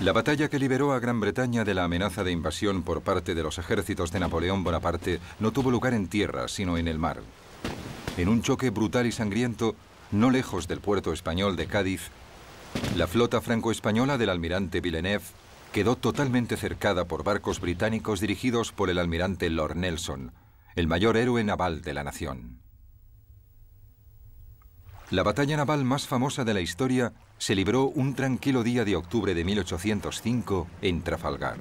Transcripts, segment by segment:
La batalla que liberó a Gran Bretaña de la amenaza de invasión por parte de los ejércitos de Napoleón Bonaparte no tuvo lugar en tierra, sino en el mar. En un choque brutal y sangriento, no lejos del puerto español de Cádiz, la flota franco-española del almirante Villeneuve quedó totalmente cercada por barcos británicos dirigidos por el almirante Lord Nelson, el mayor héroe naval de la nación. La batalla naval más famosa de la historia se libró un tranquilo día de octubre de 1805 en Trafalgar.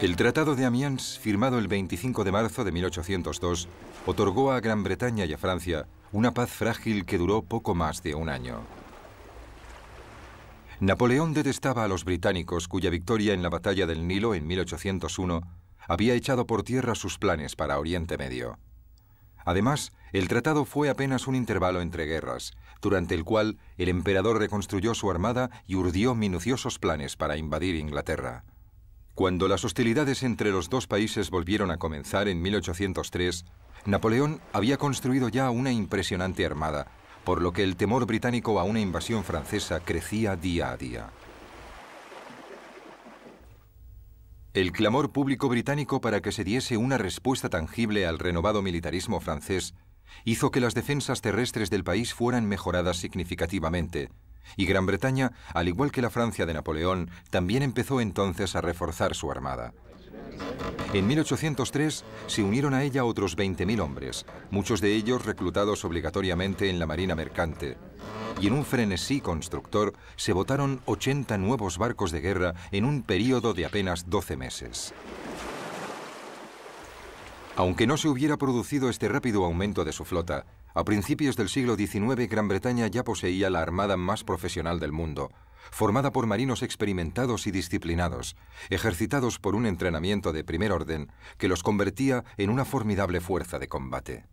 El Tratado de Amiens, firmado el 25 de marzo de 1802, otorgó a Gran Bretaña y a Francia una paz frágil que duró poco más de un año. Napoleón detestaba a los británicos cuya victoria en la batalla del Nilo en 1801 había echado por tierra sus planes para Oriente Medio. Además, el tratado fue apenas un intervalo entre guerras, durante el cual el emperador reconstruyó su armada y urdió minuciosos planes para invadir Inglaterra. Cuando las hostilidades entre los dos países volvieron a comenzar en 1803, Napoleón había construido ya una impresionante armada, por lo que el temor británico a una invasión francesa crecía día a día. El clamor público británico para que se diese una respuesta tangible al renovado militarismo francés hizo que las defensas terrestres del país fueran mejoradas significativamente, y Gran Bretaña, al igual que la Francia de Napoleón, también empezó entonces a reforzar su armada. En 1803 se unieron a ella otros 20.000 hombres, muchos de ellos reclutados obligatoriamente en la Marina Mercante y en un frenesí constructor se votaron 80 nuevos barcos de guerra en un periodo de apenas 12 meses. Aunque no se hubiera producido este rápido aumento de su flota, a principios del siglo XIX Gran Bretaña ya poseía la armada más profesional del mundo, formada por marinos experimentados y disciplinados, ejercitados por un entrenamiento de primer orden que los convertía en una formidable fuerza de combate.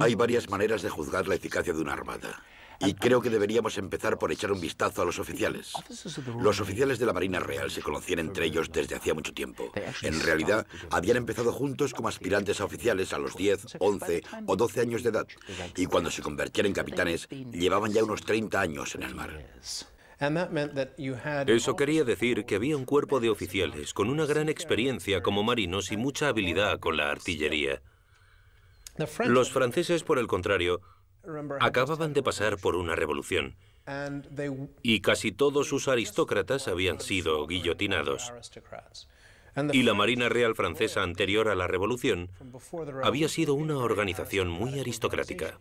Hay varias maneras de juzgar la eficacia de una armada. Y creo que deberíamos empezar por echar un vistazo a los oficiales. Los oficiales de la Marina Real se conocían entre ellos desde hacía mucho tiempo. En realidad, habían empezado juntos como aspirantes a oficiales a los 10, 11 o 12 años de edad. Y cuando se convertían en capitanes, llevaban ya unos 30 años en el mar. Eso quería decir que había un cuerpo de oficiales con una gran experiencia como marinos y mucha habilidad con la artillería. Los franceses, por el contrario, acababan de pasar por una revolución y casi todos sus aristócratas habían sido guillotinados. Y la Marina Real Francesa anterior a la Revolución había sido una organización muy aristocrática.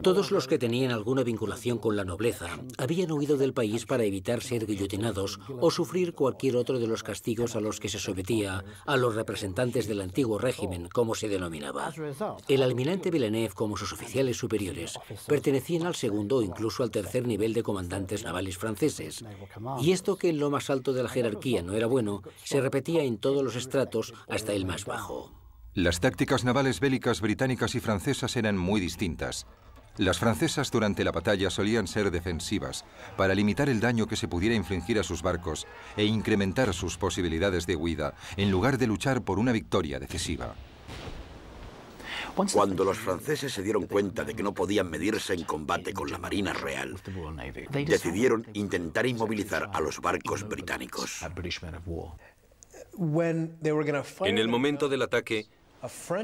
Todos los que tenían alguna vinculación con la nobleza habían huido del país para evitar ser guillotinados o sufrir cualquier otro de los castigos a los que se sometía a los representantes del antiguo régimen, como se denominaba. El almirante Villeneuve, como sus oficiales superiores, pertenecían al segundo o incluso al tercer nivel de comandantes navales franceses. Y esto que en lo más alto de la jerarquía no era bueno, se repetía en todos los estratos hasta el más bajo. Las tácticas navales bélicas británicas y francesas eran muy distintas. Las francesas durante la batalla solían ser defensivas para limitar el daño que se pudiera infligir a sus barcos e incrementar sus posibilidades de huida en lugar de luchar por una victoria decisiva. Cuando los franceses se dieron cuenta de que no podían medirse en combate con la Marina Real, decidieron intentar inmovilizar a los barcos británicos. En el momento del ataque,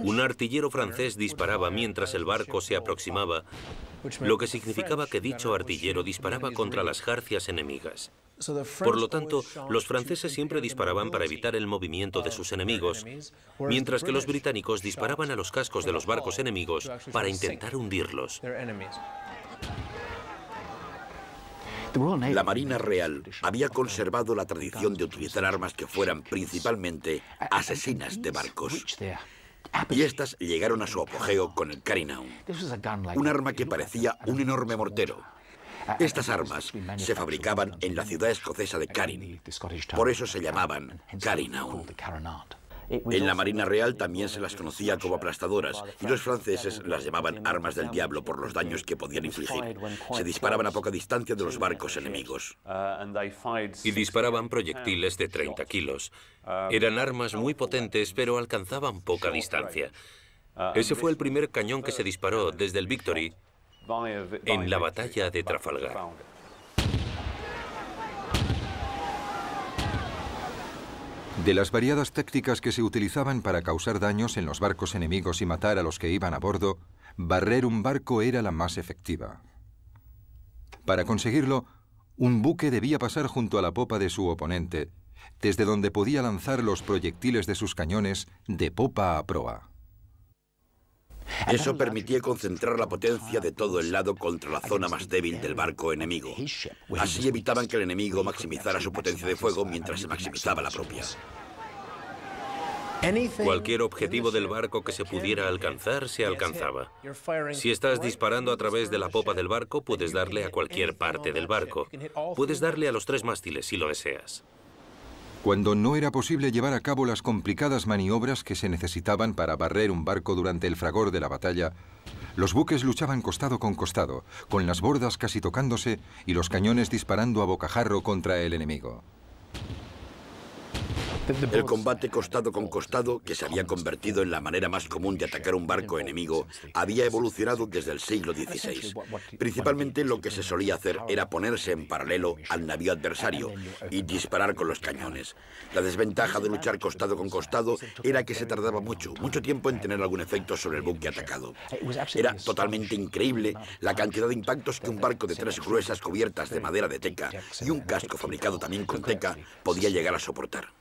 un artillero francés disparaba mientras el barco se aproximaba, lo que significaba que dicho artillero disparaba contra las jarcias enemigas. Por lo tanto, los franceses siempre disparaban para evitar el movimiento de uh, sus enemigos, mientras que los británicos disparaban a los cascos de los barcos enemigos para intentar hundirlos. La Marina Real había conservado la tradición de utilizar armas que fueran principalmente asesinas de barcos. Ah, y estas llegaron a su apogeo con el Carinaun, un arma que parecía un enorme mortero. Estas armas se fabricaban en la ciudad escocesa de Carin, por eso se llamaban Carinaun. En la Marina Real también se las conocía como aplastadoras y los franceses las llamaban armas del diablo por los daños que podían infligir. Se disparaban a poca distancia de los barcos enemigos. Uh, y disparaban proyectiles de 30 kilos. Um, Eran armas oh, muy oh, potentes, pero alcanzaban poca distancia. Uh, Ese fue el primer cañón que se disparó desde el Victory en la batalla de Trafalgar. De las variadas tácticas que se utilizaban para causar daños en los barcos enemigos y matar a los que iban a bordo, barrer un barco era la más efectiva. Para conseguirlo, un buque debía pasar junto a la popa de su oponente, desde donde podía lanzar los proyectiles de sus cañones de popa a proa. Eso permitía concentrar la potencia de todo el lado contra la zona más débil del barco enemigo. Así evitaban que el enemigo maximizara su potencia de fuego mientras se maximizaba la propia. Cualquier objetivo del barco que se pudiera alcanzar se alcanzaba. Si estás disparando a través de la popa del barco, puedes darle a cualquier parte del barco. Puedes darle a los tres mástiles si lo deseas cuando no era posible llevar a cabo las complicadas maniobras que se necesitaban para barrer un barco durante el fragor de la batalla, los buques luchaban costado con costado, con las bordas casi tocándose y los cañones disparando a bocajarro contra el enemigo. El combate costado con costado, que se había convertido en la manera más común de atacar un barco enemigo, había evolucionado desde el siglo XVI. Principalmente lo que se solía hacer era ponerse en paralelo al navío adversario y disparar con los cañones. La desventaja de luchar costado con costado era que se tardaba mucho, mucho tiempo en tener algún efecto sobre el buque atacado. Era totalmente increíble la cantidad de impactos que un barco de tres gruesas cubiertas de madera de teca y un casco fabricado también con teca podía llegar a soportar.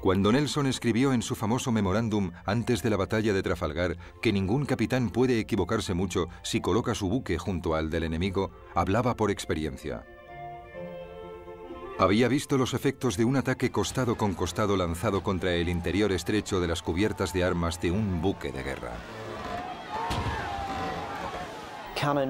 Cuando Nelson escribió en su famoso memorándum antes de la batalla de Trafalgar que ningún capitán puede equivocarse mucho si coloca su buque junto al del enemigo, hablaba por experiencia. Había visto los efectos de un ataque costado con costado lanzado contra el interior estrecho de las cubiertas de armas de un buque de guerra.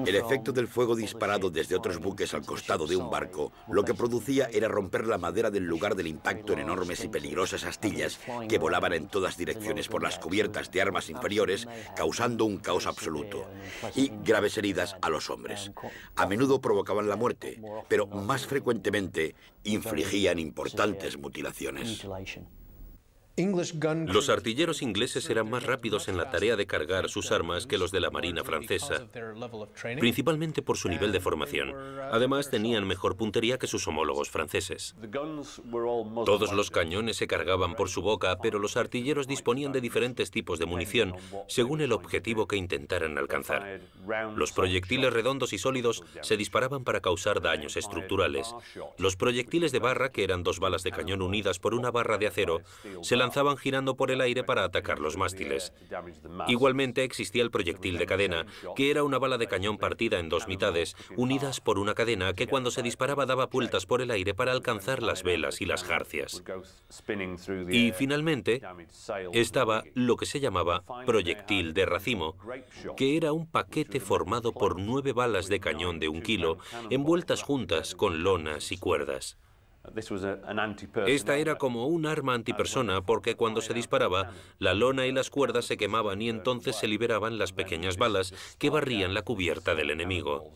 El efecto del fuego disparado desde otros buques al costado de un barco lo que producía era romper la madera del lugar del impacto en enormes y peligrosas astillas que volaban en todas direcciones por las cubiertas de armas inferiores, causando un caos absoluto y graves heridas a los hombres. A menudo provocaban la muerte, pero más frecuentemente infligían importantes mutilaciones. Los artilleros ingleses eran más rápidos en la tarea de cargar sus armas que los de la Marina francesa, principalmente por su nivel de formación. Además, tenían mejor puntería que sus homólogos franceses. Todos los cañones se cargaban por su boca, pero los artilleros disponían de diferentes tipos de munición según el objetivo que intentaran alcanzar. Los proyectiles redondos y sólidos se disparaban para causar daños estructurales. Los proyectiles de barra, que eran dos balas de cañón unidas por una barra de acero, se lanzaban girando por el aire para atacar los mástiles. Igualmente existía el proyectil de cadena, que era una bala de cañón partida en dos mitades, unidas por una cadena que cuando se disparaba daba vueltas por el aire para alcanzar las velas y las jarcias. Y finalmente estaba lo que se llamaba proyectil de racimo, que era un paquete formado por nueve balas de cañón de un kilo, envueltas juntas con lonas y cuerdas. Esta era como un arma antipersona porque cuando se disparaba, la lona y las cuerdas se quemaban y entonces se liberaban las pequeñas balas que barrían la cubierta del enemigo.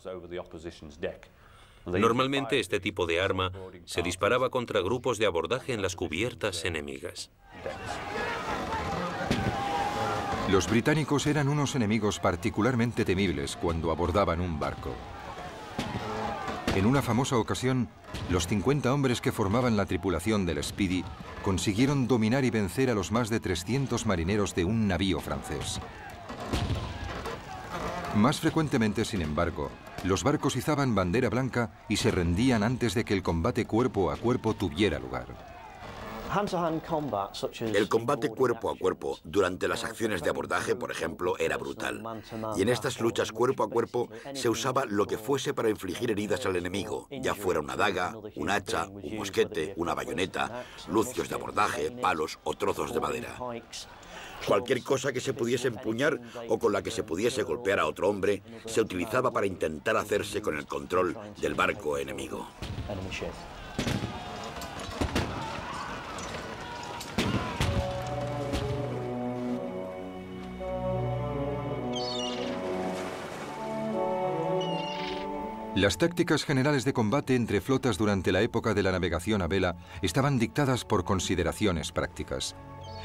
Normalmente este tipo de arma se disparaba contra grupos de abordaje en las cubiertas enemigas. Los británicos eran unos enemigos particularmente temibles cuando abordaban un barco. En una famosa ocasión, los 50 hombres que formaban la tripulación del Speedy consiguieron dominar y vencer a los más de 300 marineros de un navío francés. Más frecuentemente, sin embargo, los barcos izaban bandera blanca y se rendían antes de que el combate cuerpo a cuerpo tuviera lugar. El combate cuerpo a cuerpo durante las acciones de abordaje, por ejemplo, era brutal. Y en estas luchas cuerpo a cuerpo se usaba lo que fuese para infligir heridas al enemigo, ya fuera una daga, un hacha, un mosquete, una bayoneta, lucios de abordaje, palos o trozos de madera. Cualquier cosa que se pudiese empuñar o con la que se pudiese golpear a otro hombre se utilizaba para intentar hacerse con el control del barco enemigo. Las tácticas generales de combate entre flotas durante la época de la navegación a vela estaban dictadas por consideraciones prácticas.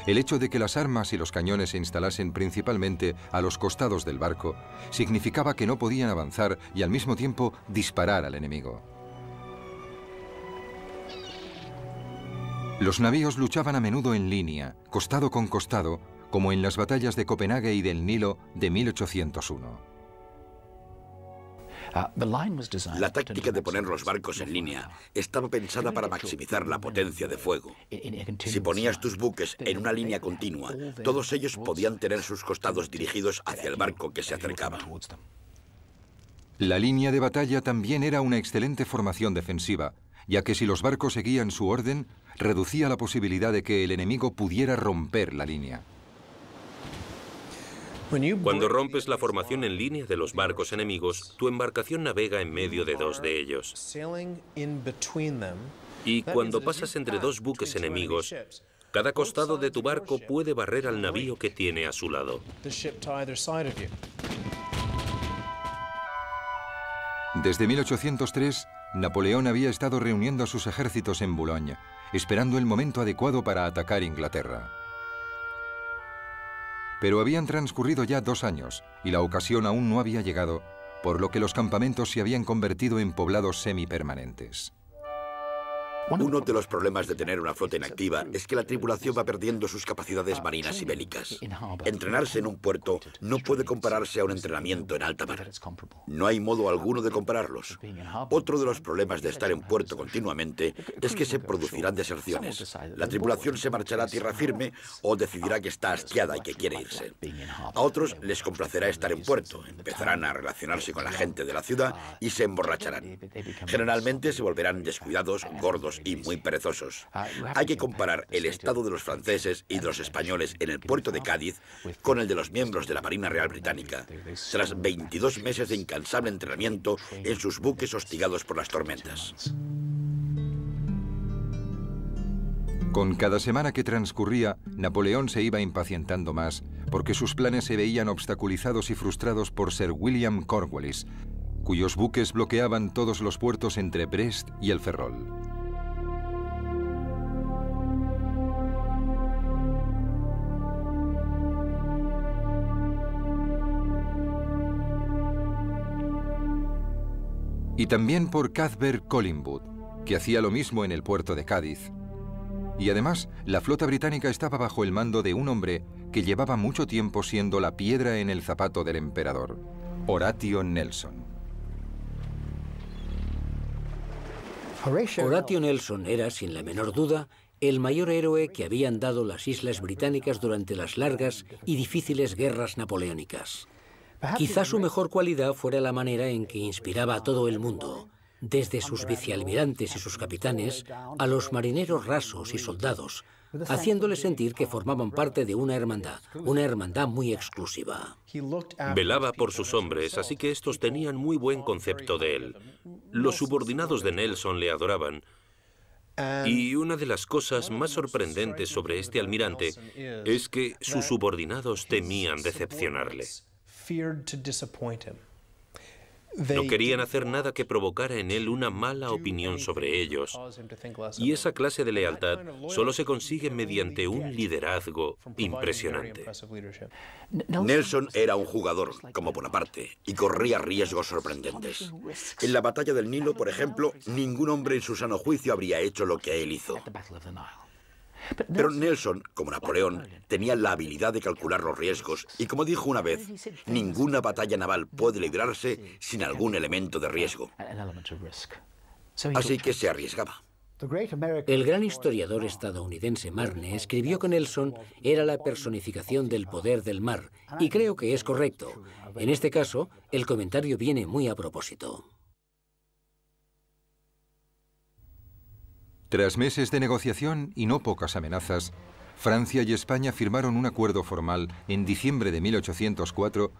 El hecho de que las armas y los cañones se instalasen principalmente a los costados del barco significaba que no podían avanzar y al mismo tiempo disparar al enemigo. Los navíos luchaban a menudo en línea, costado con costado, como en las batallas de Copenhague y del Nilo de 1801. Ah, la táctica de poner los barcos en línea estaba pensada para maximizar la potencia de fuego. Si ponías tus buques en una línea continua, todos ellos podían tener sus costados dirigidos hacia el barco que se acercaba. La línea de batalla también era una excelente formación defensiva, ya que si los barcos seguían su orden, reducía la posibilidad de que el enemigo pudiera romper la línea. Cuando rompes la formación en línea de los barcos enemigos, tu embarcación navega en medio de dos de ellos. Y cuando pasas entre dos buques enemigos, cada costado de tu barco puede barrer al navío que tiene a su lado. Desde 1803, Napoleón había estado reuniendo a sus ejércitos en Boulogne, esperando el momento adecuado para atacar Inglaterra. Pero habían transcurrido ya dos años y la ocasión aún no había llegado, por lo que los campamentos se habían convertido en poblados semipermanentes. Uno de los problemas de tener una flota inactiva es que la tripulación va perdiendo sus capacidades marinas y bélicas. Entrenarse en un puerto no puede compararse a un entrenamiento en alta mar. No hay modo alguno de compararlos. Otro de los problemas de estar en puerto continuamente es que se producirán deserciones. La tripulación se marchará a tierra firme o decidirá que está hastiada y que quiere irse. A otros les complacerá estar en puerto, empezarán a relacionarse con la gente de la ciudad y se emborracharán. Generalmente se volverán descuidados, gordos, y muy perezosos. Ah, Hay que comparar el estado de los franceses y de los españoles en el puerto de Cádiz con el de los miembros de la Marina Real Británica, tras 22 meses de incansable entrenamiento en sus buques hostigados por las tormentas. Con cada semana que transcurría, Napoleón se iba impacientando más, porque sus planes se veían obstaculizados y frustrados por Sir William Cornwallis, cuyos buques bloqueaban todos los puertos entre Brest y el Ferrol. y también por Cuthbert Collingwood, que hacía lo mismo en el puerto de Cádiz. Y además, la flota británica estaba bajo el mando de un hombre que llevaba mucho tiempo siendo la piedra en el zapato del emperador, Horatio Nelson. Horatio Nelson era, sin la menor duda, el mayor héroe que habían dado las islas británicas durante las largas y difíciles guerras napoleónicas. Quizás su mejor cualidad fuera la manera en que inspiraba a todo el mundo, desde sus vicealmirantes y sus capitanes a los marineros rasos y soldados, haciéndole sentir que formaban parte de una hermandad, una hermandad muy exclusiva. Velaba por sus hombres, así que estos tenían muy buen concepto de él. Los subordinados de Nelson le adoraban. Y una de las cosas más sorprendentes sobre este almirante es que sus subordinados temían decepcionarle. No querían hacer nada que provocara en él una mala opinión sobre ellos. Y esa clase de lealtad solo se consigue mediante un liderazgo impresionante. Nelson era un jugador, como Bonaparte, y corría riesgos sorprendentes. En la batalla del Nilo, por ejemplo, ningún hombre en su sano juicio habría hecho lo que él hizo. Pero Nelson, como Napoleón, tenía la habilidad de calcular los riesgos y como dijo una vez, ninguna batalla naval puede librarse sin algún elemento de riesgo. Así que se arriesgaba. El gran historiador estadounidense Marne escribió que Nelson era la personificación del poder del mar, y creo que es correcto. En este caso, el comentario viene muy a propósito. Tras meses de negociación y no pocas amenazas, Francia y España firmaron un acuerdo formal en diciembre de 1804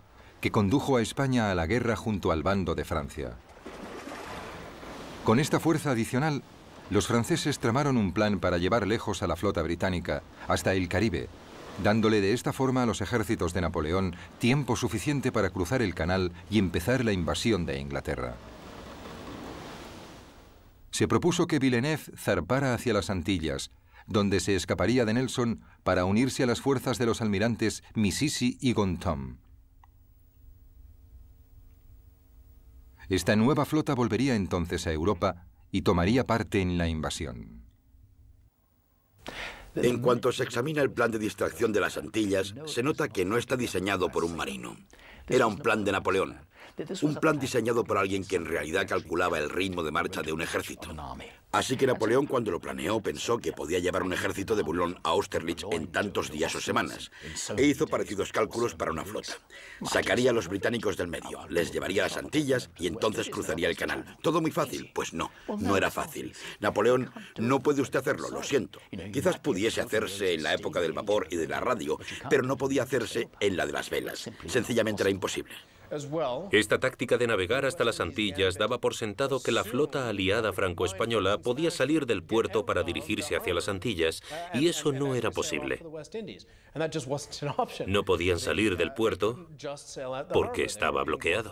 que condujo a España a la guerra junto al bando de Francia. Con esta fuerza adicional, los franceses tramaron un plan para llevar lejos a la flota británica, hasta el Caribe, dándole de esta forma a los ejércitos de Napoleón tiempo suficiente para cruzar el canal y empezar la invasión de Inglaterra se propuso que Villeneuve zarpara hacia las Antillas, donde se escaparía de Nelson para unirse a las fuerzas de los almirantes Missisi y Gontom. Esta nueva flota volvería entonces a Europa y tomaría parte en la invasión. En cuanto se examina el plan de distracción de las Antillas, se nota que no está diseñado por un marino. Era un plan de Napoleón, un plan diseñado por alguien que en realidad calculaba el ritmo de marcha de un ejército. Así que Napoleón, cuando lo planeó, pensó que podía llevar un ejército de Boulogne a Austerlitz en tantos días o semanas, e hizo parecidos cálculos para una flota. Sacaría a los británicos del medio, les llevaría a las Antillas y entonces cruzaría el canal. Todo muy fácil. Pues no, no era fácil. Napoleón, no puede usted hacerlo, lo siento. Quizás pudiese hacerse en la época del vapor y de la radio, pero no podía hacerse en la de las velas. Sencillamente era imposible. Esta táctica de navegar hasta las Antillas daba por sentado que la flota aliada franco-española podía salir del puerto para dirigirse hacia las Antillas, y eso no era posible. No podían salir del puerto porque estaba bloqueado.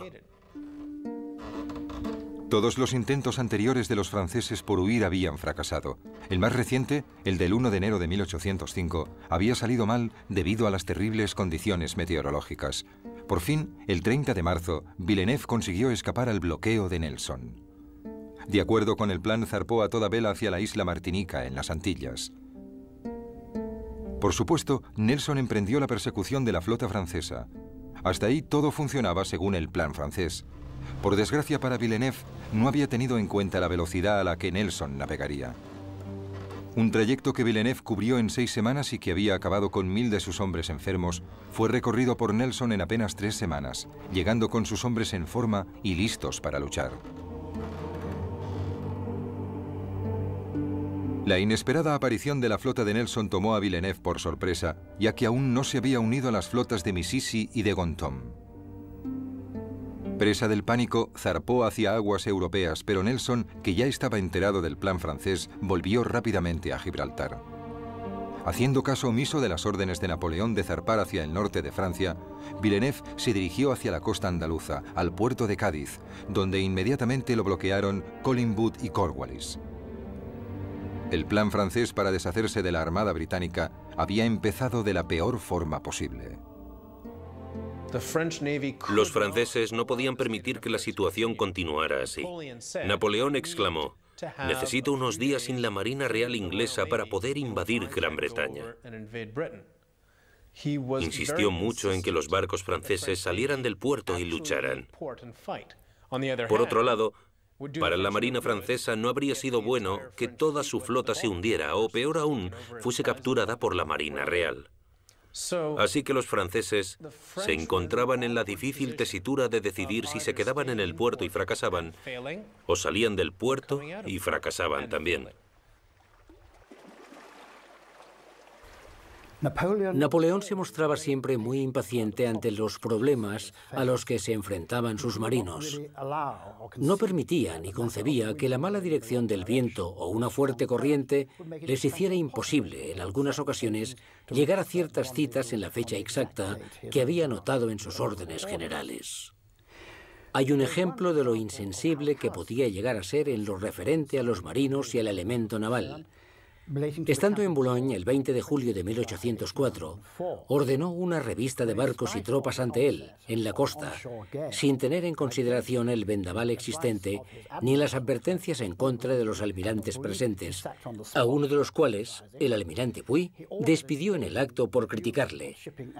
Todos los intentos anteriores de los franceses por huir habían fracasado. El más reciente, el del 1 de enero de 1805, había salido mal debido a las terribles condiciones meteorológicas. Por fin, el 30 de marzo, Villeneuve consiguió escapar al bloqueo de Nelson. De acuerdo con el plan, zarpó a toda vela hacia la isla Martinica, en las Antillas. Por supuesto, Nelson emprendió la persecución de la flota francesa. Hasta ahí todo funcionaba según el plan francés. Por desgracia para Villeneuve, no había tenido en cuenta la velocidad a la que Nelson navegaría. Un trayecto que Villeneuve cubrió en seis semanas y que había acabado con mil de sus hombres enfermos, fue recorrido por Nelson en apenas tres semanas, llegando con sus hombres en forma y listos para luchar. La inesperada aparición de la flota de Nelson tomó a Villeneuve por sorpresa, ya que aún no se había unido a las flotas de Missisi y de Gontom. Presa del pánico, zarpó hacia aguas europeas, pero Nelson, que ya estaba enterado del plan francés, volvió rápidamente a Gibraltar. Haciendo caso omiso de las órdenes de Napoleón de zarpar hacia el norte de Francia, Villeneuve se dirigió hacia la costa andaluza, al puerto de Cádiz, donde inmediatamente lo bloquearon Collingwood y Cornwallis. El plan francés para deshacerse de la Armada Británica había empezado de la peor forma posible. Los franceses no podían permitir que la situación continuara así. Napoleón exclamó, necesito unos días sin la Marina Real Inglesa para poder invadir Gran Bretaña. Insistió mucho en que los barcos franceses salieran del puerto y lucharan. Por otro lado, para la Marina francesa no habría sido bueno que toda su flota se hundiera o, peor aún, fuese capturada por la Marina Real. Así que los franceses se encontraban en la difícil tesitura de decidir si se quedaban en el puerto y fracasaban, o salían del puerto y fracasaban también. Napoleón se mostraba siempre muy impaciente ante los problemas a los que se enfrentaban sus marinos. No permitía ni concebía que la mala dirección del viento o una fuerte corriente les hiciera imposible, en algunas ocasiones, llegar a ciertas citas en la fecha exacta que había anotado en sus órdenes generales. Hay un ejemplo de lo insensible que podía llegar a ser en lo referente a los marinos y al elemento naval Estando en Boulogne el 20 de julio de 1804, ordenó una revista de barcos y tropas ante él, en la costa, sin tener en consideración el vendaval existente ni las advertencias en contra de los almirantes presentes, a uno de los cuales, el almirante Puy, despidió en el acto por criticarle.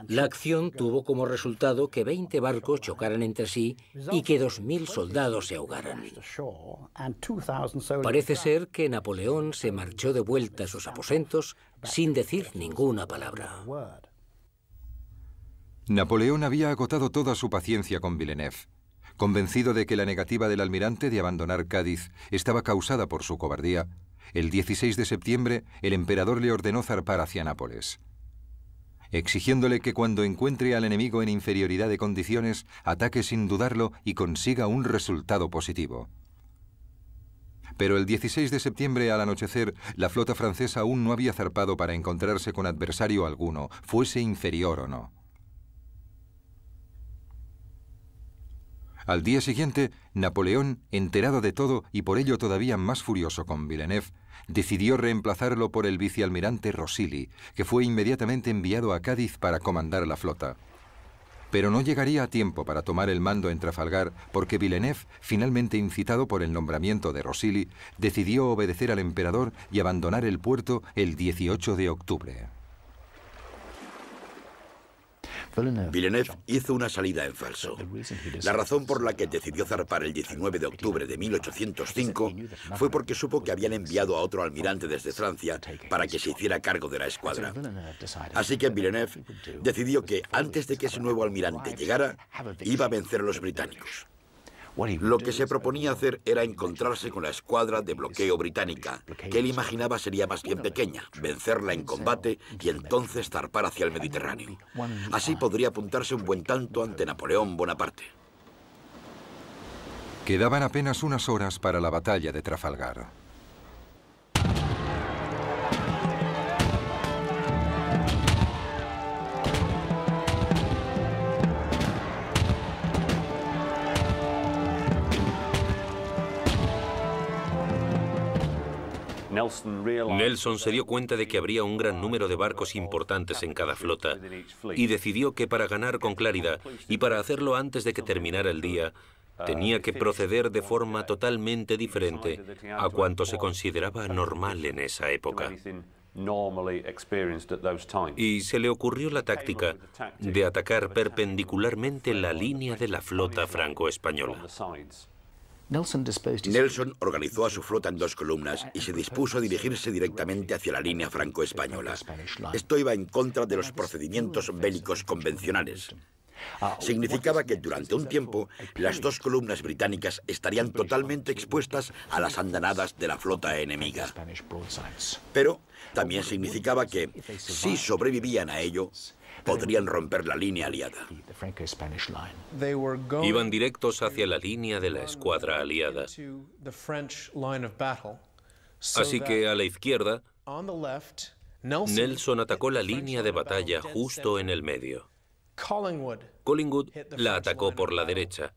La acción tuvo como resultado que 20 barcos chocaran entre sí y que 2.000 soldados se ahogaran. Parece ser que Napoleón se marchó de vuelta sus aposentos sin decir ninguna palabra. Napoleón había agotado toda su paciencia con Villeneuve, convencido de que la negativa del almirante de abandonar Cádiz estaba causada por su cobardía. El 16 de septiembre, el emperador le ordenó zarpar hacia Nápoles, exigiéndole que cuando encuentre al enemigo en inferioridad de condiciones, ataque sin dudarlo y consiga un resultado positivo. Pero el 16 de septiembre al anochecer, la flota francesa aún no había zarpado para encontrarse con adversario alguno, fuese inferior o no. Al día siguiente, Napoleón, enterado de todo y por ello todavía más furioso con Villeneuve, decidió reemplazarlo por el vicealmirante Rossili, que fue inmediatamente enviado a Cádiz para comandar la flota pero no llegaría a tiempo para tomar el mando en Trafalgar porque Villeneuve, finalmente incitado por el nombramiento de Rosili, decidió obedecer al emperador y abandonar el puerto el 18 de octubre. Villeneuve hizo una salida en falso. La razón por la que decidió zarpar el 19 de octubre de 1805 fue porque supo que habían enviado a otro almirante desde Francia para que se hiciera cargo de la escuadra. Así que Villeneuve decidió que antes de que ese nuevo almirante llegara, iba a vencer a los británicos. Lo que se proponía hacer era encontrarse con la escuadra de bloqueo británica, que él imaginaba sería más bien pequeña, vencerla en combate y entonces zarpar hacia el Mediterráneo. Así podría apuntarse un buen tanto ante Napoleón Bonaparte. Quedaban apenas unas horas para la batalla de Trafalgar. Nelson se dio cuenta de que habría un gran uh, número de barcos uh, importantes en cada flota y decidió que para ganar con claridad y para hacerlo antes de que uh, terminara el día, tenía que proceder de forma totalmente diferente a cuanto se consideraba normal en esa época. Y se le ocurrió la táctica de atacar perpendicularmente la línea de la flota franco-española. Nelson organizó a su flota en dos columnas y se dispuso a dirigirse directamente hacia la línea franco-española. Esto iba en contra de los procedimientos bélicos convencionales. Significaba que durante un tiempo las dos columnas británicas estarían totalmente expuestas a las andanadas de la flota enemiga. Pero también significaba que, si sobrevivían a ello, podrían romper la línea aliada. Iban directos hacia la línea de la escuadra aliada. Así que a la izquierda, Nelson atacó la línea de batalla justo en el medio. Collingwood la atacó por la derecha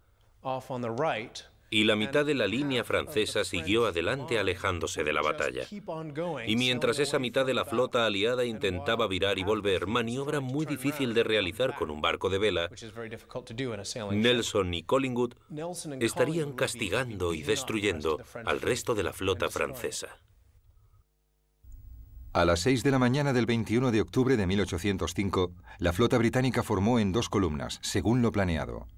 y la mitad de la uh, línea francesa siguió adelante alejándose de la batalla. Y mientras esa mitad de la flota aliada intentaba virar y volver, maniobra muy difícil de realizar con un barco de vela, Nelson y Collingwood estarían castigando y destruyendo al resto de la flota francesa. A las 6 de la mañana del 21 de octubre de 1805, la flota británica formó en dos columnas, según lo planeado.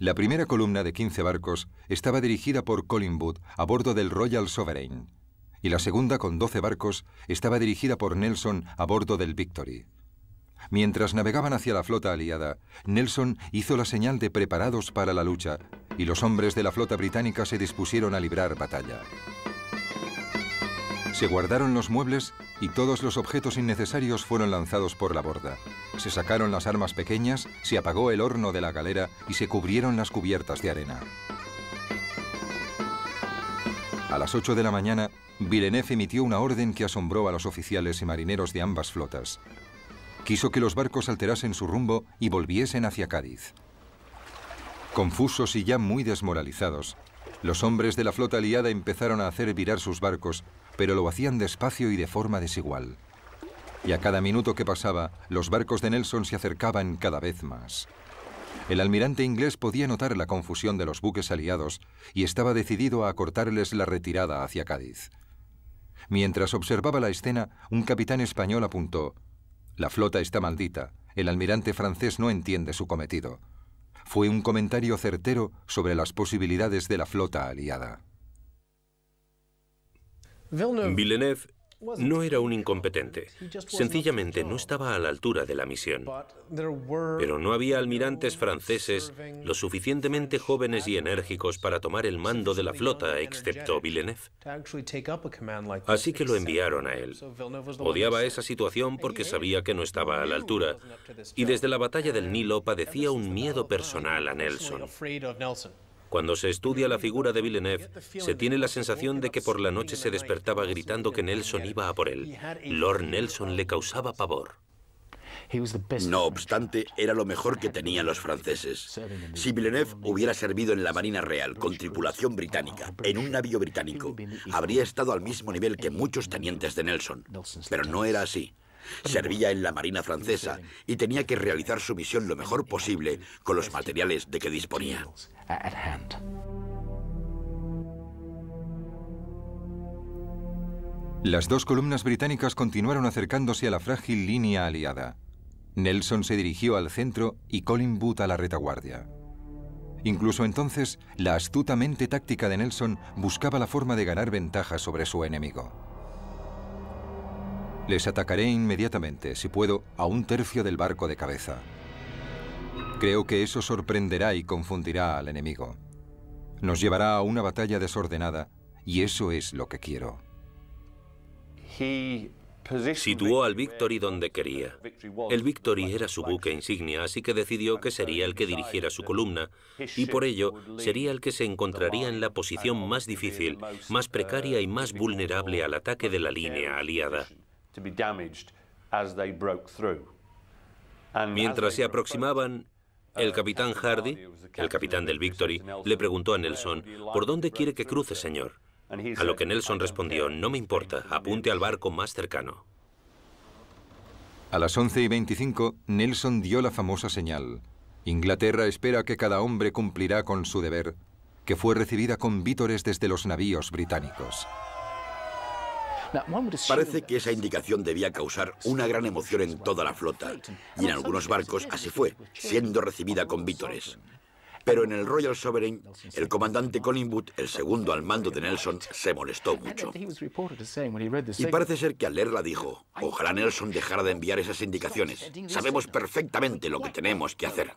La primera columna de 15 barcos estaba dirigida por Collingwood a bordo del Royal Sovereign y la segunda con 12 barcos estaba dirigida por Nelson a bordo del Victory. Mientras navegaban hacia la flota aliada, Nelson hizo la señal de preparados para la lucha y los hombres de la flota británica se dispusieron a librar batalla. Se guardaron los muebles y todos los objetos innecesarios fueron lanzados por la borda. Se sacaron las armas pequeñas, se apagó el horno de la galera y se cubrieron las cubiertas de arena. A las 8 de la mañana, Villeneuve emitió una orden que asombró a los oficiales y marineros de ambas flotas. Quiso que los barcos alterasen su rumbo y volviesen hacia Cádiz. Confusos y ya muy desmoralizados, los hombres de la flota aliada empezaron a hacer virar sus barcos pero lo hacían despacio y de forma desigual. Y a cada minuto que pasaba, los barcos de Nelson se acercaban cada vez más. El almirante inglés podía notar la confusión de los buques aliados y estaba decidido a acortarles la retirada hacia Cádiz. Mientras observaba la escena, un capitán español apuntó, La flota está maldita, el almirante francés no entiende su cometido. Fue un comentario certero sobre las posibilidades de la flota aliada. Villeneuve no era un incompetente, sencillamente no estaba a la altura de la misión. Pero no había almirantes franceses lo suficientemente jóvenes y enérgicos para tomar el mando de la flota, excepto Villeneuve. Así que lo enviaron a él. Odiaba esa situación porque sabía que no estaba a la altura y desde la batalla del Nilo padecía un miedo personal a Nelson. Cuando se estudia la figura de Villeneuve, se tiene la sensación de que por la noche se despertaba gritando que Nelson iba a por él. Lord Nelson le causaba pavor. No obstante, era lo mejor que tenían los franceses. Si Villeneuve hubiera servido en la Marina Real con tripulación británica, en un navío británico, habría estado al mismo nivel que muchos tenientes de Nelson. Pero no era así. Servía en la Marina francesa y tenía que realizar su misión lo mejor posible con los materiales de que disponía. Las dos columnas británicas continuaron acercándose a la frágil línea aliada. Nelson se dirigió al centro y Colin Collingwood a la retaguardia. Incluso entonces, la astuta mente táctica de Nelson buscaba la forma de ganar ventaja sobre su enemigo. Les atacaré inmediatamente, si puedo, a un tercio del barco de cabeza. Creo que eso sorprenderá y confundirá al enemigo. Nos llevará a una batalla desordenada y eso es lo que quiero. Situó al Victory donde quería. El Victory era su buque insignia, así que decidió que sería el que dirigiera su columna y por ello sería el que se encontraría en la posición más difícil, más precaria y uh, más vulnerable al ataque de la línea aliada. Mientras se aproximaban, el capitán Hardy, el capitán del Victory, le preguntó a Nelson, ¿por dónde quiere que cruce, señor? A lo que Nelson respondió, no me importa, apunte al barco más cercano. A las 11 y 25, Nelson dio la famosa señal. Inglaterra espera que cada hombre cumplirá con su deber, que fue recibida con vítores desde los navíos británicos. Parece que esa indicación debía causar una gran emoción en toda la flota, y en algunos barcos así fue, siendo recibida con vítores. Pero en el Royal Sovereign, el comandante Collingwood, el segundo al mando de Nelson, se molestó mucho. Y parece ser que al leerla dijo, ojalá Nelson dejara de enviar esas indicaciones. Sabemos perfectamente lo que tenemos que hacer.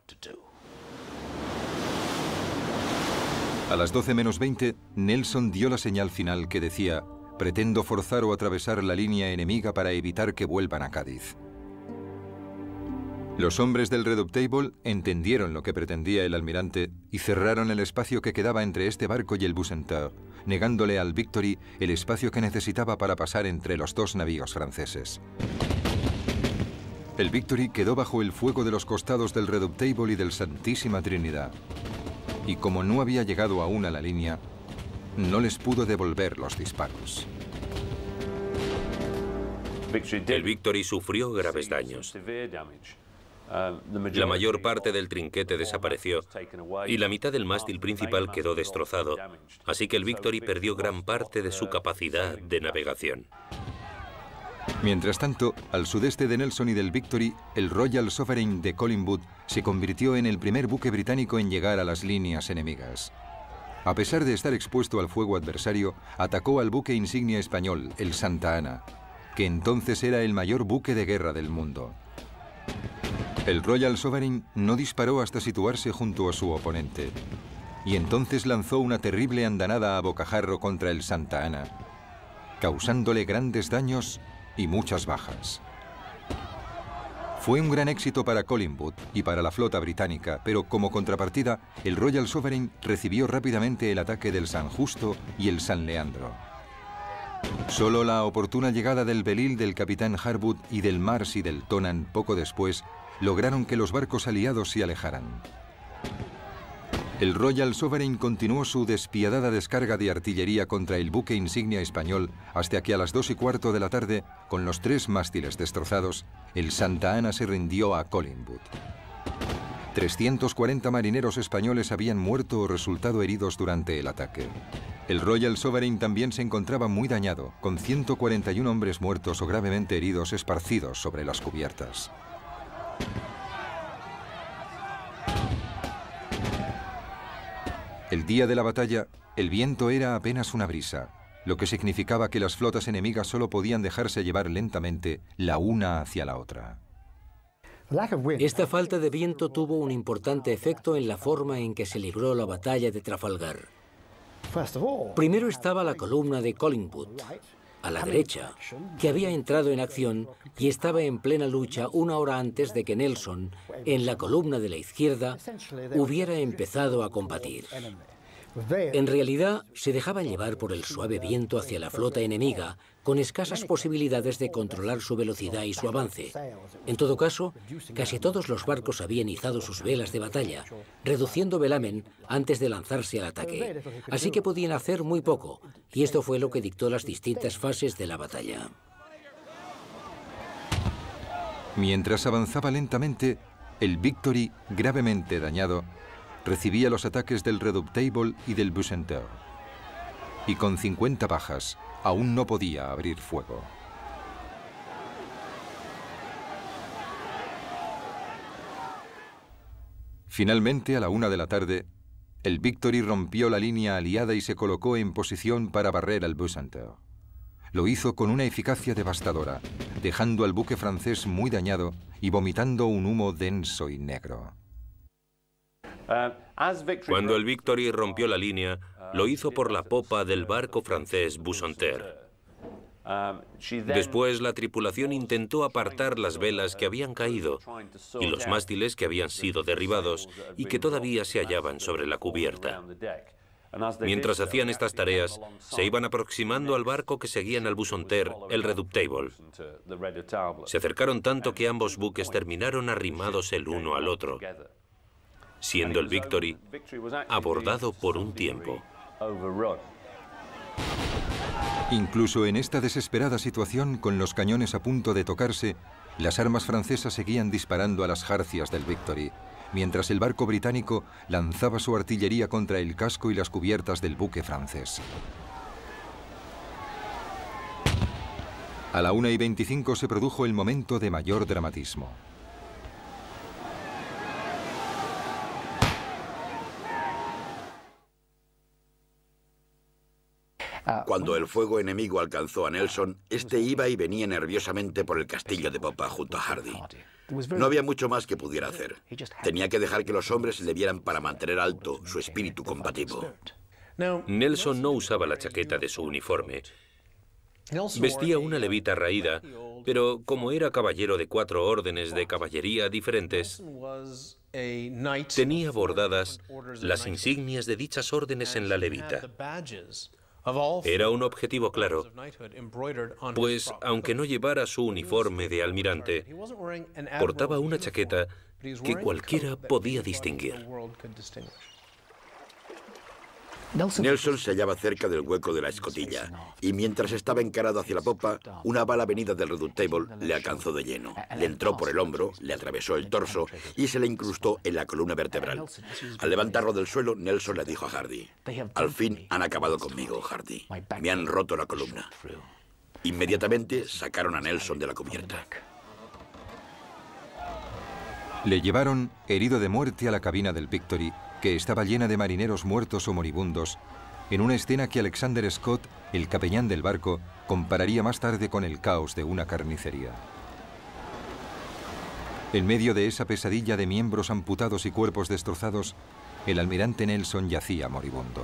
A las 12 menos 20, Nelson dio la señal final que decía Pretendo forzar o atravesar la línea enemiga para evitar que vuelvan a Cádiz. Los hombres del Redoubtable entendieron lo que pretendía el almirante y cerraron el espacio que quedaba entre este barco y el Bucentaur, negándole al Victory el espacio que necesitaba para pasar entre los dos navíos franceses. El Victory quedó bajo el fuego de los costados del Redoubtable y del Santísima Trinidad. Y como no había llegado aún a la línea, no les pudo devolver los disparos. El Victory sufrió graves daños. La mayor parte del trinquete desapareció y la mitad del mástil principal quedó destrozado, así que el Victory perdió gran parte de su capacidad de navegación. Mientras tanto, al sudeste de Nelson y del Victory, el Royal Sovereign de Collingwood se convirtió en el primer buque británico en llegar a las líneas enemigas. A pesar de estar expuesto al fuego adversario, atacó al buque insignia español, el Santa Ana, que entonces era el mayor buque de guerra del mundo. El Royal Sovereign no disparó hasta situarse junto a su oponente, y entonces lanzó una terrible andanada a bocajarro contra el Santa Ana, causándole grandes daños y muchas bajas. Fue un gran éxito para Collingwood y para la flota británica, pero como contrapartida, el Royal Sovereign recibió rápidamente el ataque del San Justo y el San Leandro. Solo la oportuna llegada del Belil, del capitán Harwood y del Mars y del Tonan poco después lograron que los barcos aliados se alejaran. El Royal Sovereign continuó su despiadada descarga de artillería contra el buque insignia español hasta que a las dos y cuarto de la tarde, con los tres mástiles destrozados, el Santa Ana se rindió a Collingwood. 340 marineros españoles habían muerto o resultado heridos durante el ataque. El Royal Sovereign también se encontraba muy dañado, con 141 hombres muertos o gravemente heridos esparcidos sobre las cubiertas. El día de la batalla, el viento era apenas una brisa, lo que significaba que las flotas enemigas solo podían dejarse llevar lentamente la una hacia la otra. Esta falta de viento tuvo un importante efecto en la forma en que se libró la batalla de Trafalgar. Primero estaba la columna de Collingwood, a la derecha, que había entrado en acción y estaba en plena lucha una hora antes de que Nelson, en la columna de la izquierda, hubiera empezado a combatir. En realidad, se dejaban llevar por el suave viento hacia la flota enemiga, con escasas posibilidades de controlar su velocidad y su avance. En todo caso, casi todos los barcos habían izado sus velas de batalla, reduciendo velamen antes de lanzarse al ataque. Así que podían hacer muy poco, y esto fue lo que dictó las distintas fases de la batalla. Mientras avanzaba lentamente, el Victory, gravemente dañado, recibía los ataques del Redoubtable y del Busenteur. y con 50 bajas aún no podía abrir fuego. Finalmente, a la una de la tarde, el Victory rompió la línea aliada y se colocó en posición para barrer al Bucenter. Lo hizo con una eficacia devastadora, dejando al buque francés muy dañado y vomitando un humo denso y negro. Cuando el Victory rompió la línea, lo hizo por la popa del barco francés Busonter. Um, Después la tripulación intentó apartar las velas que habían caído y los mástiles que habían sido derribados y que todavía se hallaban sobre la cubierta. Mientras hacían estas tareas, se iban aproximando al barco que seguían al Busonter, el Reductable. Se acercaron tanto que ambos buques terminaron arrimados el uno al otro siendo el Victory abordado por un tiempo. Incluso en esta desesperada situación, con los cañones a punto de tocarse, las armas francesas seguían disparando a las jarcias del Victory, mientras el barco británico lanzaba su artillería contra el casco y las cubiertas del buque francés. A la 1 y 25 se produjo el momento de mayor dramatismo. Ah. Cuando el fuego enemigo alcanzó a Nelson, este iba y venía nerviosamente por el castillo de popa junto a Hardy. Oh, no había mucho más que pudiera hacer. Tenía que dejar que los hombres le vieran para mantener alto su espíritu combativo. Nelson no usaba la chaqueta de su uniforme. Vestía una levita raída, pero como era caballero de cuatro órdenes de caballería diferentes, tenía bordadas las insignias de dichas órdenes en la levita. Era un objetivo claro, pues aunque no llevara su uniforme de almirante, portaba una chaqueta que cualquiera podía distinguir. Nelson se hallaba cerca del hueco de la escotilla y mientras estaba encarado hacia la popa, una bala venida del reductable le alcanzó de lleno. Le entró por el hombro, le atravesó el torso y se le incrustó en la columna vertebral. Al levantarlo del suelo, Nelson le dijo a Hardy, al fin han acabado conmigo, Hardy. Me han roto la columna. Inmediatamente sacaron a Nelson de la cubierta. Le llevaron, herido de muerte, a la cabina del Victory que estaba llena de marineros muertos o moribundos, en una escena que Alexander Scott, el capellán del barco, compararía más tarde con el caos de una carnicería. En medio de esa pesadilla de miembros amputados y cuerpos destrozados, el almirante Nelson yacía moribundo.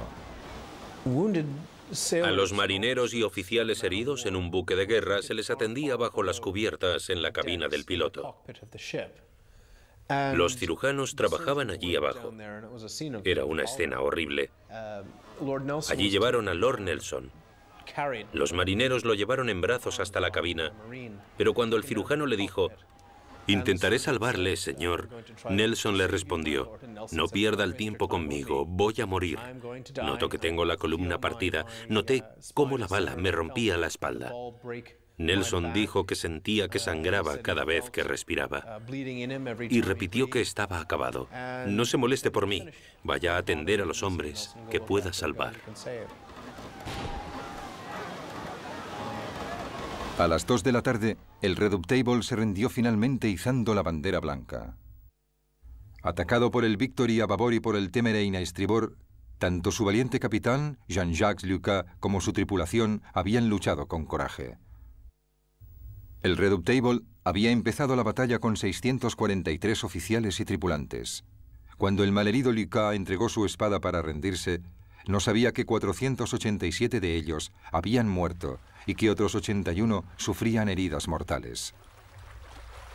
A los marineros y oficiales heridos en un buque de guerra se les atendía bajo las cubiertas en la cabina del piloto. Los um, cirujanos trabajaban allí abajo. Era una escena horrible. Um, allí llevaron a Lord Nelson. Los marineros lo llevaron en brazos hasta la cabina, pero cuando el cirujano le dijo, Intentaré um, salvarle, señor. Nelson le respondió, no pierda el tiempo conmigo, voy a morir. Noto que tengo la columna partida, noté uh, cómo la bala me rompía la espalda. Nelson dijo que sentía que sangraba cada vez que respiraba uh, y repitió que estaba acabado. No se moleste por mí, vaya a atender a los hombres que pueda salvar. A las 2 de la tarde, el Reductable se rindió finalmente izando la bandera blanca. Atacado por el Victory a babor y por el Temerein a estribor, tanto su valiente capitán, Jean-Jacques Lucas, como su tripulación habían luchado con coraje. El Redoubtable había empezado la batalla con 643 oficiales y tripulantes. Cuando el malherido Lucas entregó su espada para rendirse, no sabía que 487 de ellos habían muerto y que otros 81 sufrían heridas mortales.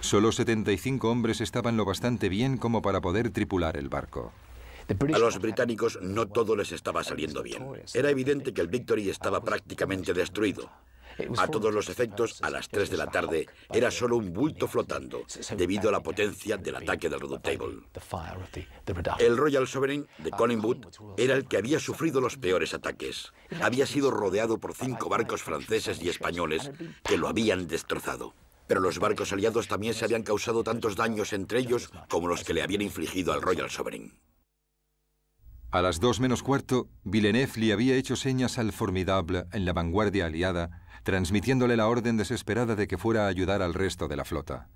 Solo 75 hombres estaban lo bastante bien como para poder tripular el barco. A los británicos no todo les estaba saliendo bien. Era evidente que el Victory estaba prácticamente destruido. A todos los efectos, a las 3 de la tarde, era solo un bulto flotando, debido a la potencia del ataque del Redoutable. El Royal Sovereign de Collingwood era el que había sufrido los peores ataques. Había sido rodeado por cinco barcos franceses y españoles que lo habían destrozado. Pero los barcos aliados también se habían causado tantos daños entre ellos como los que le habían infligido al Royal Sovereign. A las dos menos cuarto, Villeneuve le había hecho señas al Formidable en la vanguardia aliada, transmitiéndole la orden desesperada de que fuera a ayudar al resto de la flota.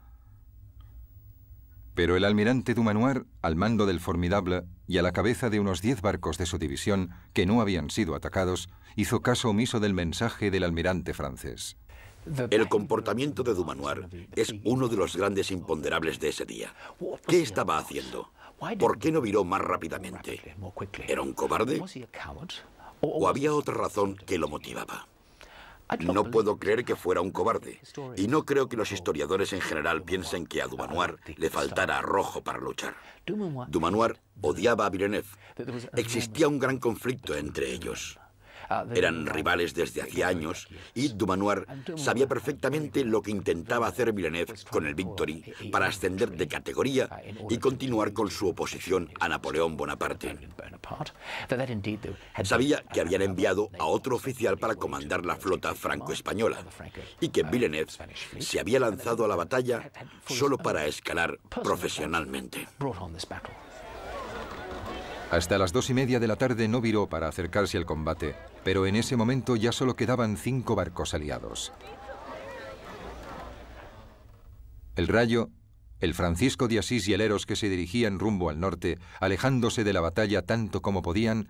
Pero el almirante Dumanoir, al mando del Formidable y a la cabeza de unos diez barcos de su división que no habían sido atacados, hizo caso omiso del mensaje del almirante francés. El comportamiento de Dumanoir es uno de los grandes imponderables de ese día. ¿Qué estaba haciendo? ¿Por qué no viró más rápidamente? ¿Era un cobarde? ¿O había otra razón que lo motivaba? No puedo creer que fuera un cobarde. Y no creo que los historiadores en general piensen que a Dumanoir le faltara arrojo para luchar. Dumanoir odiaba a Villeneuve. Existía un gran conflicto entre ellos. Eran rivales desde hacía años y Dumanoir sabía perfectamente lo que intentaba hacer Villeneuve con el Victory para ascender de categoría y continuar con su oposición a Napoleón Bonaparte. Sabía que habían enviado a otro oficial para comandar la flota franco-española y que Villeneuve uh, se había lanzado a la batalla solo para escalar profesionalmente. Hasta las dos y media de la tarde no viró para acercarse al combate, pero en ese momento ya solo quedaban cinco barcos aliados. El Rayo, el Francisco de Asís y el Eros que se dirigían rumbo al norte, alejándose de la batalla tanto como podían,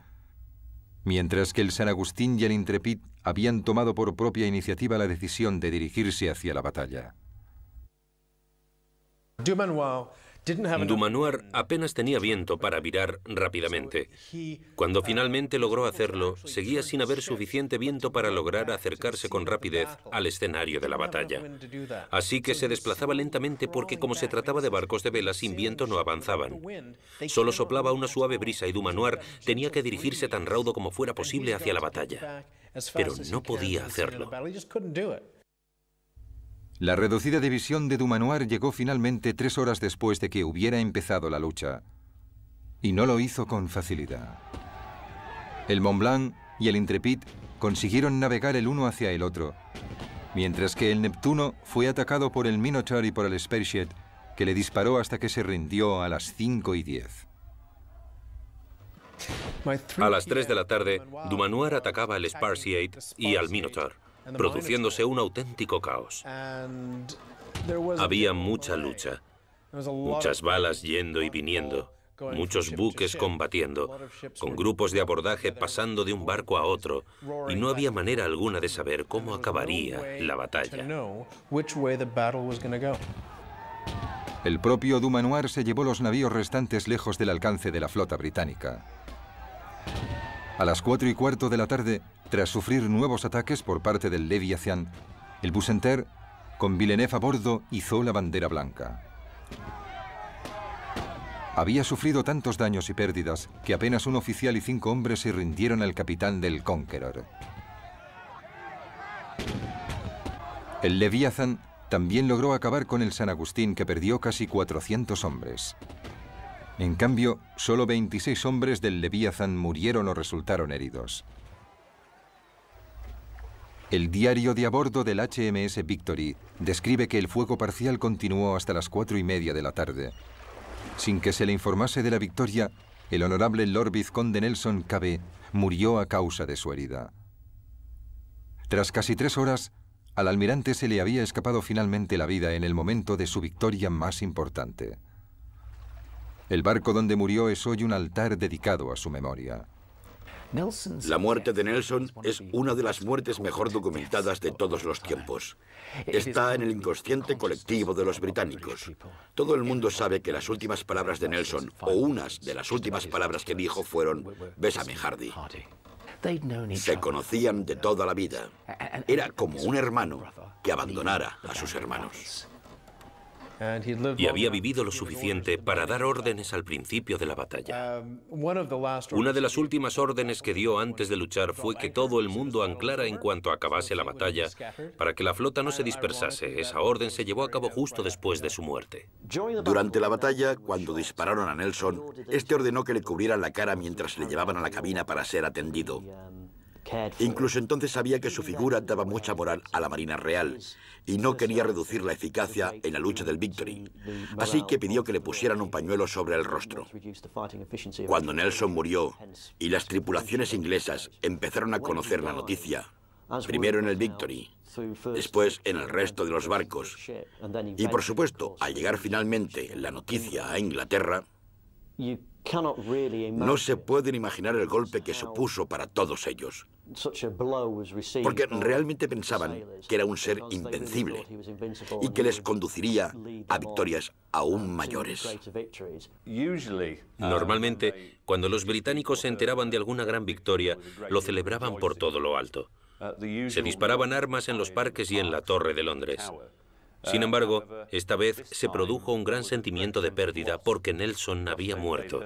mientras que el San Agustín y el Intrepid habían tomado por propia iniciativa la decisión de dirigirse hacia la batalla. Dumanoir apenas tenía viento para virar rápidamente. Cuando finalmente logró hacerlo, seguía sin haber suficiente viento para lograr acercarse con rapidez al escenario de la batalla. Así que se desplazaba lentamente porque como se trataba de barcos de vela sin viento no avanzaban. Solo soplaba una suave brisa y Dumanoir tenía que dirigirse tan raudo como fuera posible hacia la batalla. Pero no podía hacerlo. La reducida división de Dumanoir llegó finalmente tres horas después de que hubiera empezado la lucha, y no lo hizo con facilidad. El Mont Blanc y el Intrepid consiguieron navegar el uno hacia el otro, mientras que el Neptuno fue atacado por el Minotaur y por el Sperchet, que le disparó hasta que se rindió a las 5 y 10. A las 3 de la tarde, Dumanoir atacaba al Sparciate y al Minotaur produciéndose un auténtico caos. Había mucha lucha, muchas balas yendo y viniendo, muchos buques combatiendo, con grupos de abordaje pasando de un barco a otro, y no había manera alguna de saber cómo acabaría la batalla. El propio Dumanoir se llevó los navíos restantes lejos del alcance de la flota británica. A las 4 y cuarto de la tarde, tras sufrir nuevos ataques por parte del Leviathan, el Busenter, con Villeneuve a bordo, hizo la bandera blanca. Había sufrido tantos daños y pérdidas que apenas un oficial y cinco hombres se rindieron al capitán del Conqueror. El Leviathan también logró acabar con el San Agustín que perdió casi 400 hombres. En cambio, solo 26 hombres del Leviathan murieron o resultaron heridos. El diario de a bordo del HMS Victory describe que el fuego parcial continuó hasta las cuatro y media de la tarde. Sin que se le informase de la victoria, el honorable Lord Vizconde Nelson Cabe murió a causa de su herida. Tras casi tres horas, al almirante se le había escapado finalmente la vida en el momento de su victoria más importante. El barco donde murió es hoy un altar dedicado a su memoria. La muerte de Nelson es una de las muertes mejor documentadas de todos los tiempos. Está en el inconsciente colectivo de los británicos. Todo el mundo sabe que las últimas palabras de Nelson, o unas de las últimas palabras que dijo, fueron, Bésame Hardy. Se conocían de toda la vida. Era como un hermano que abandonara a sus hermanos y había vivido lo suficiente para dar órdenes al principio de la batalla. Um, Una de las últimas órdenes que dio antes de luchar fue que todo el mundo anclara en cuanto acabase la batalla para que la flota no se dispersase. Esa orden se llevó a cabo justo después de su muerte. Durante la batalla, cuando dispararon a Nelson, este ordenó que le cubrieran la cara mientras le llevaban a la cabina para ser atendido. Incluso entonces sabía que su figura daba mucha moral a la Marina Real y no quería reducir la eficacia en la lucha del Victory, así que pidió que le pusieran un pañuelo sobre el rostro. Cuando Nelson murió y las tripulaciones inglesas empezaron a conocer la noticia, primero en el Victory, después en el resto de los barcos, y por supuesto, al llegar finalmente la noticia a Inglaterra, no se pueden imaginar el golpe que supuso para todos ellos, porque realmente pensaban que era un ser invencible y que les conduciría a victorias aún mayores. Ah. Normalmente, cuando los británicos se enteraban de alguna gran victoria, lo celebraban por todo lo alto. Uh, se disparaban armas en los parques y en la Torre de Londres. Sin embargo, esta vez se produjo un gran sentimiento de pérdida porque Nelson había muerto.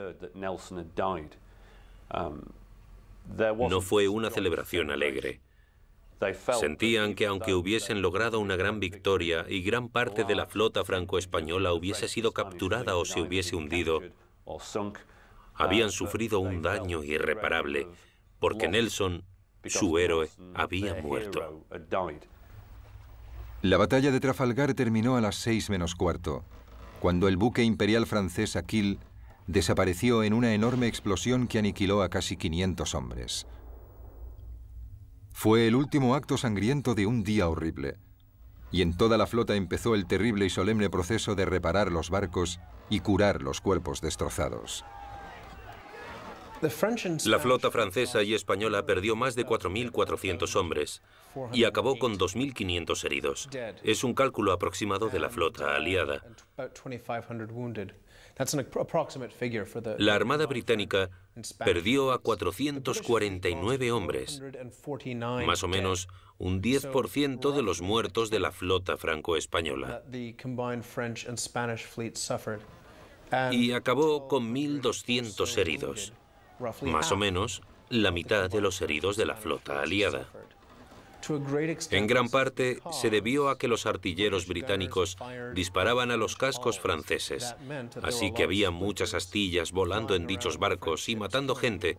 No fue una celebración alegre. Sentían que aunque hubiesen logrado una gran victoria y gran parte de la flota franco-española hubiese sido capturada o se hubiese hundido, habían sufrido un daño irreparable, porque Nelson, su héroe, había muerto. La batalla de Trafalgar terminó a las seis menos cuarto, cuando el buque imperial francés Aquil desapareció en una enorme explosión que aniquiló a casi 500 hombres. Fue el último acto sangriento de un día horrible, y en toda la flota empezó el terrible y solemne proceso de reparar los barcos y curar los cuerpos destrozados. La flota francesa y española perdió más de 4.400 hombres y acabó con 2.500 heridos. Es un cálculo aproximado de la flota aliada. La Armada Británica perdió a 449 hombres, más o menos un 10% de los muertos de la flota franco-española. Y acabó con 1.200 heridos más o menos la mitad de los heridos de la flota aliada. En gran parte se debió a que los artilleros británicos disparaban a los cascos franceses, así que había muchas astillas volando en dichos barcos y matando gente,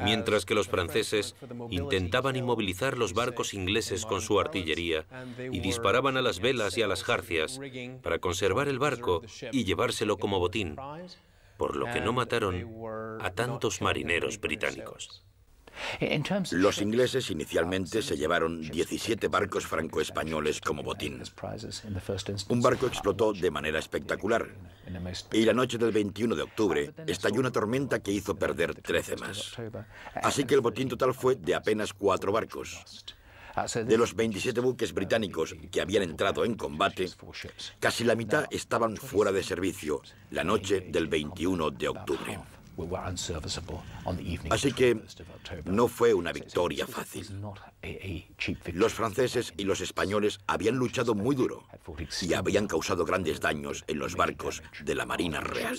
mientras que los franceses intentaban inmovilizar los barcos ingleses con su artillería y disparaban a las velas y a las jarcias para conservar el barco y llevárselo como botín por lo que no mataron a tantos marineros británicos. Los ingleses inicialmente se llevaron 17 barcos franco-españoles como botín. Un barco explotó de manera espectacular y la noche del 21 de octubre estalló una tormenta que hizo perder 13 más. Así que el botín total fue de apenas cuatro barcos. De los 27 buques británicos que habían entrado en combate, casi la mitad estaban fuera de servicio la noche del 21 de octubre. Así que no fue una victoria fácil. Los franceses y los españoles habían luchado muy duro y habían causado grandes daños en los barcos de la Marina Real.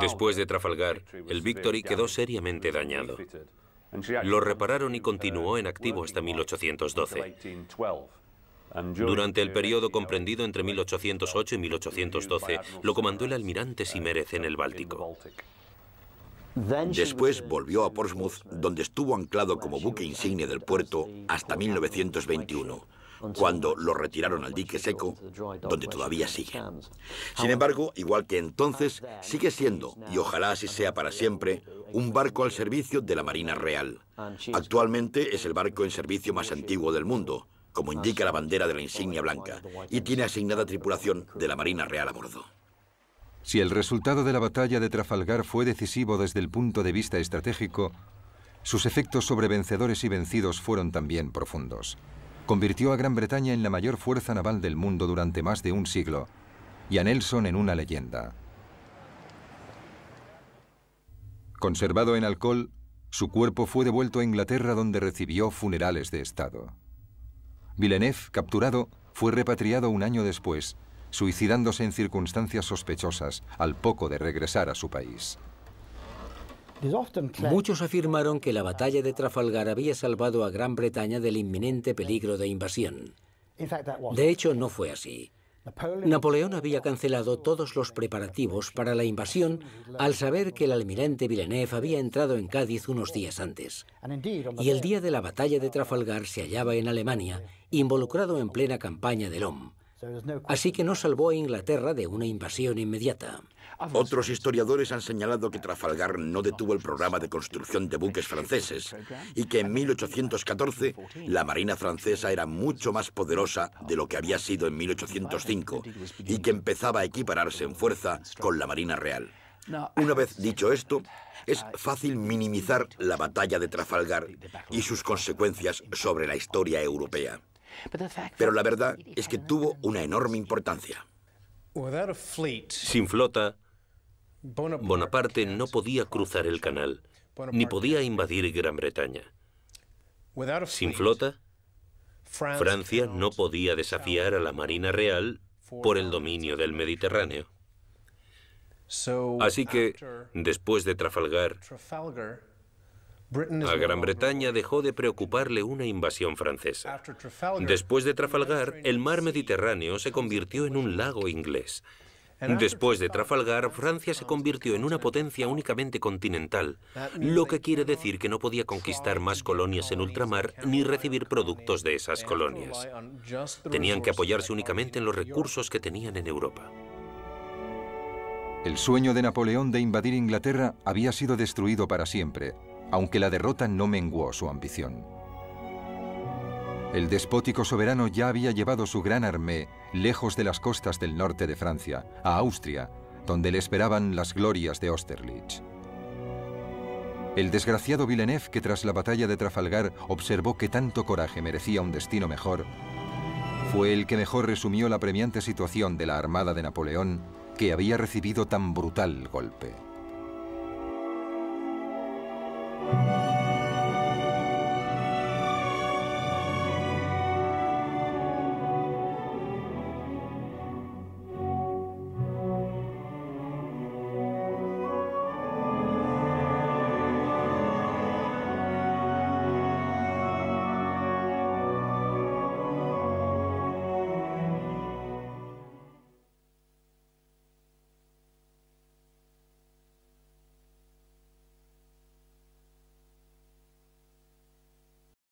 Después de Trafalgar, el Victory quedó seriamente dañado. Lo repararon y continuó en activo hasta 1812. Durante el periodo comprendido entre 1808 y 1812, lo comandó el almirante Simerez en el Báltico. Después volvió a Portsmouth, donde estuvo anclado como buque insignia del puerto hasta 1921 cuando lo retiraron al dique seco, donde todavía sigue. Sin embargo, igual que entonces, sigue siendo, y ojalá así sea para siempre, un barco al servicio de la Marina Real. Actualmente es el barco en servicio más antiguo del mundo, como indica la bandera de la insignia blanca, y tiene asignada tripulación de la Marina Real a bordo. Si el resultado de la batalla de Trafalgar fue decisivo desde el punto de vista estratégico, sus efectos sobre vencedores y vencidos fueron también profundos convirtió a Gran Bretaña en la mayor fuerza naval del mundo durante más de un siglo y a Nelson en una leyenda. Conservado en alcohol, su cuerpo fue devuelto a Inglaterra donde recibió funerales de Estado. Villeneuve, capturado, fue repatriado un año después, suicidándose en circunstancias sospechosas al poco de regresar a su país. Muchos afirmaron que la batalla de Trafalgar había salvado a Gran Bretaña del inminente peligro de invasión. De hecho, no fue así. Napoleón había cancelado todos los preparativos para la invasión al saber que el almirante Villeneuve había entrado en Cádiz unos días antes. Y el día de la batalla de Trafalgar se hallaba en Alemania, involucrado en plena campaña del Lom. Así que no salvó a Inglaterra de una invasión inmediata. Otros historiadores han señalado que Trafalgar no detuvo el programa de construcción de buques franceses y que en 1814 la Marina francesa era mucho más poderosa de lo que había sido en 1805 y que empezaba a equipararse en fuerza con la Marina Real. Una vez dicho esto, es fácil minimizar la batalla de Trafalgar y sus consecuencias sobre la historia europea. Pero la verdad es que tuvo una enorme importancia. Sin flota, Bonaparte no podía cruzar el canal, ni podía invadir Gran Bretaña. Sin flota, Francia no podía desafiar a la Marina Real por el dominio del Mediterráneo. Así que, después de Trafalgar, a Gran Bretaña dejó de preocuparle una invasión francesa. Después de Trafalgar, el mar Mediterráneo se convirtió en un lago inglés. Después de Trafalgar, Francia se convirtió en una potencia únicamente continental, lo que quiere decir que no podía conquistar más colonias en ultramar ni recibir productos de esas colonias. Tenían que apoyarse únicamente en los recursos que tenían en Europa. El sueño de Napoleón de invadir Inglaterra había sido destruido para siempre, aunque la derrota no menguó su ambición. El despótico soberano ya había llevado su gran armé lejos de las costas del norte de Francia, a Austria, donde le esperaban las glorias de Austerlitz. El desgraciado Villeneuve, que tras la batalla de Trafalgar observó que tanto coraje merecía un destino mejor, fue el que mejor resumió la premiante situación de la Armada de Napoleón, que había recibido tan brutal golpe.